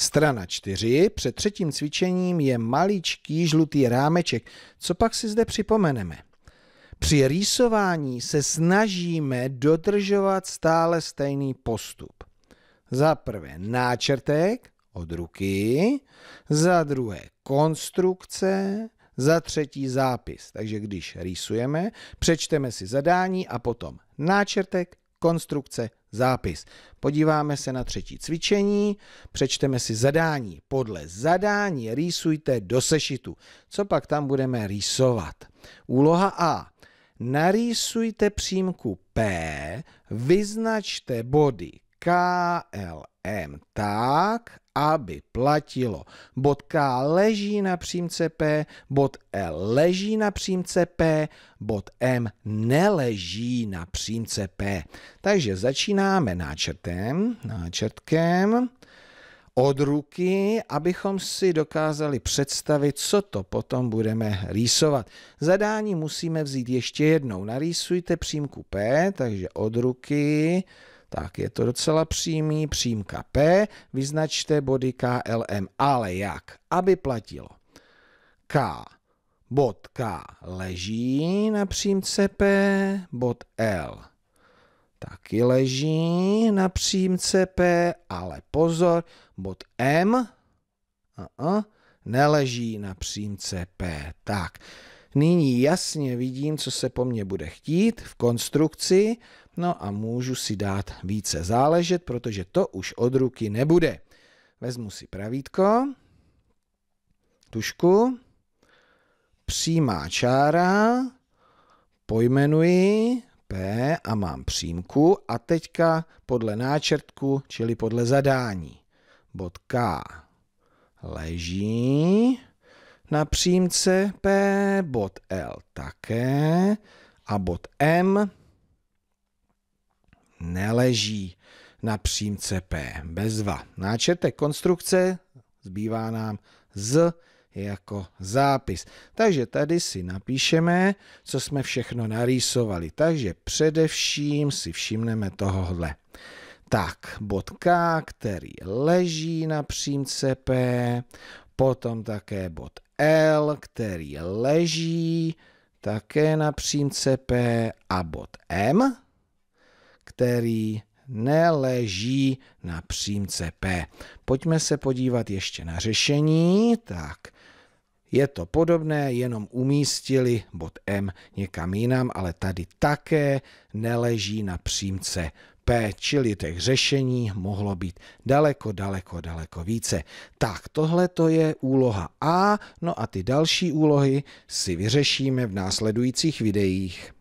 Strana 4, před třetím cvičením je maličký žlutý rámeček. Co pak si zde připomeneme? Při rýsování se snažíme dodržovat stále stejný postup. Za prvé náčrtek od ruky, za druhé konstrukce, za třetí zápis. Takže když rýsujeme, přečteme si zadání a potom náčrtek, konstrukce, zápis. Podíváme se na třetí cvičení, přečteme si zadání. Podle zadání rýsujte do sešitu. Co pak tam budeme rýsovat? Úloha A. Narýsujte přímku P, vyznačte body KLM tak, aby platilo. Bod K leží na přímce P, bod L leží na přímce P, bod M neleží na přímce P. Takže začínáme náčrtem, náčrtkem od ruky, abychom si dokázali představit, co to potom budeme rýsovat. Zadání musíme vzít ještě jednou. Narýsujte přímku P, takže od ruky tak je to docela přímý, přímka P, vyznačte body KLM, ale jak? Aby platilo. K, bod K leží na přímce P, bod L taky leží na přímce P, ale pozor, bod M uh -uh, neleží na přímce P. Tak, Nyní jasně vidím, co se po mně bude chtít v konstrukci, no a můžu si dát více záležet, protože to už od ruky nebude. Vezmu si pravítko, tušku, přímá čára, pojmenuji P a mám přímku a teďka podle náčrtku, čili podle zadání. Bod K leží, na přímce P, bod L také a bod M neleží na přímce P. Bezva. Náčetek konstrukce zbývá nám z jako zápis. Takže tady si napíšeme, co jsme všechno narýsovali. Takže především si všimneme tohohle. Tak, bod K, který leží na přímce P, potom také bod L, který leží také na přímce P a bod M, který neleží na přímce P. Pojďme se podívat ještě na řešení. Tak, je to podobné, jenom umístili bod M někam jinam, ale tady také neleží na přímce P, čili těch řešení mohlo být daleko, daleko, daleko více. Tak, tohle to je úloha A, no a ty další úlohy si vyřešíme v následujících videích.